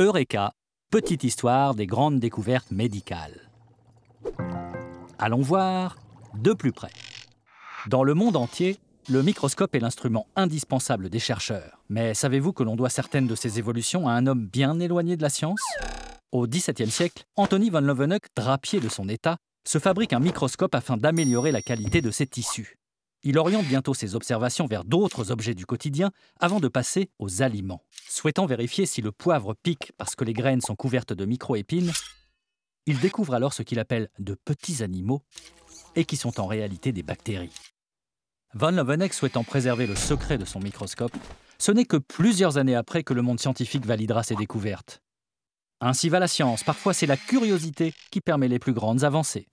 Eureka, petite histoire des grandes découvertes médicales. Allons voir de plus près. Dans le monde entier, le microscope est l'instrument indispensable des chercheurs. Mais savez-vous que l'on doit certaines de ces évolutions à un homme bien éloigné de la science Au XVIIe siècle, Anthony van Leeuwenhoek, drapier de son état, se fabrique un microscope afin d'améliorer la qualité de ses tissus. Il oriente bientôt ses observations vers d'autres objets du quotidien avant de passer aux aliments. Souhaitant vérifier si le poivre pique parce que les graines sont couvertes de micro-épines, il découvre alors ce qu'il appelle de petits animaux et qui sont en réalité des bactéries. Van Leeuwenhoek souhaitant préserver le secret de son microscope, ce n'est que plusieurs années après que le monde scientifique validera ses découvertes. Ainsi va la science, parfois c'est la curiosité qui permet les plus grandes avancées.